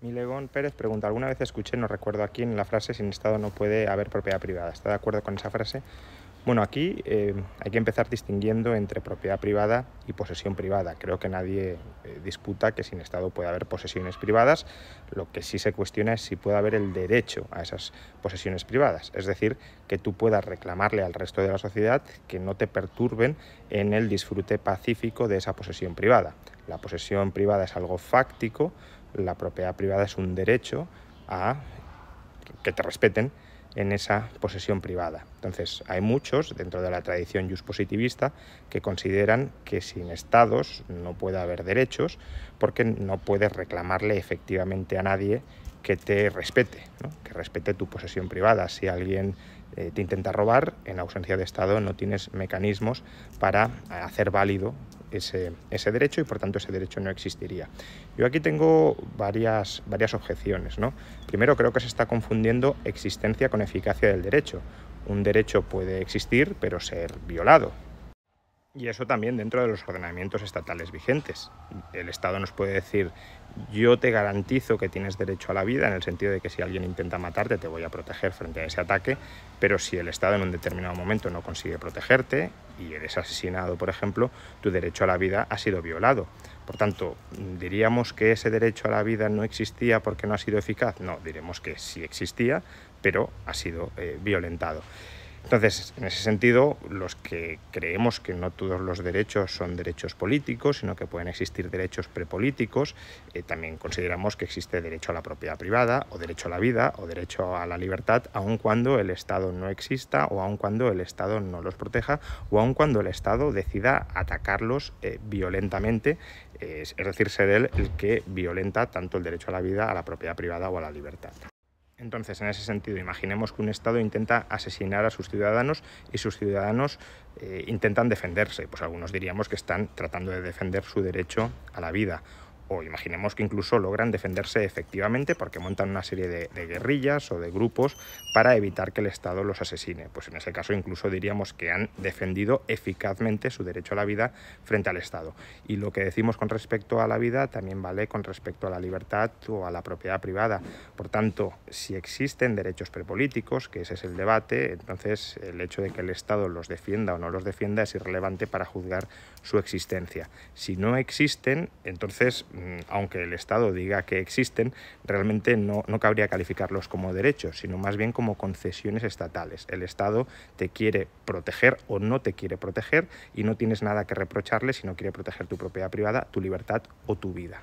Milegón Pérez pregunta, alguna vez escuché, no recuerdo aquí, en la frase, sin Estado no puede haber propiedad privada. ¿Está de acuerdo con esa frase? Bueno, aquí eh, hay que empezar distinguiendo entre propiedad privada y posesión privada. Creo que nadie eh, disputa que sin Estado puede haber posesiones privadas. Lo que sí se cuestiona es si puede haber el derecho a esas posesiones privadas. Es decir, que tú puedas reclamarle al resto de la sociedad que no te perturben en el disfrute pacífico de esa posesión privada. La posesión privada es algo fáctico, la propiedad privada es un derecho a que te respeten en esa posesión privada. Entonces, hay muchos dentro de la tradición positivista que consideran que sin estados no puede haber derechos porque no puedes reclamarle efectivamente a nadie que te respete, que respete tu posesión privada. Si alguien eh, te intenta robar, en ausencia de estado no tienes mecanismos para hacer válido ese, derecho y por tanto ese derecho no existiría. Yo aquí tengo varias, varias objeciones. ¿no? Primero creo que se está confundiendo existencia con eficacia del derecho. Un derecho puede existir pero ser violado. Y eso también dentro de los ordenamientos estatales vigentes. El Estado nos puede decir yo te garantizo que tienes derecho a la vida en el sentido de que si alguien intenta matarte te voy a proteger frente a ese ataque, pero si el Estado en un determinado momento no consigue protegerte y eres asesinado, por ejemplo, tu derecho a la vida ha sido violado. Por tanto, ¿diríamos que ese derecho a la vida no existía porque no ha sido eficaz? No, diremos que sí existía, pero ha sido eh, violentado. Entonces, en ese sentido, los que creemos que no todos los derechos son derechos políticos, sino que pueden existir derechos prepolíticos, eh, también consideramos que existe derecho a la propiedad privada, o derecho a la vida, o derecho a la libertad, aun cuando el Estado no exista, o aun cuando el Estado no los proteja, o aun cuando el Estado decida atacarlos eh, violentamente, es decir, ser él el que violenta tanto el derecho a la vida, a la propiedad privada o a la libertad. Entonces, en ese sentido, imaginemos que un Estado intenta asesinar a sus ciudadanos y sus ciudadanos eh, intentan defenderse. Pues algunos diríamos que están tratando de defender su derecho a la vida o imaginemos que incluso logran defenderse efectivamente porque montan una serie de, guerrillas o de grupos para evitar que el Estado los asesine. Pues en ese caso incluso diríamos que han defendido eficazmente su derecho a la vida frente al Estado. Y lo que decimos con respecto a la vida también vale con respecto a la libertad o a la propiedad privada. Por tanto, si existen derechos prepolíticos, que ese es el debate, entonces el hecho de que el Estado los defienda o no los defienda es irrelevante para juzgar su existencia. Si no existen, entonces Mm, aunque el Estado diga que existen, realmente no, no cabría calificarlos como derechos, sino más bien como concesiones estatales. El Estado te quiere proteger o no te quiere proteger y no tienes nada que reprocharle si no quiere proteger tu propiedad privada, tu libertad o tu vida.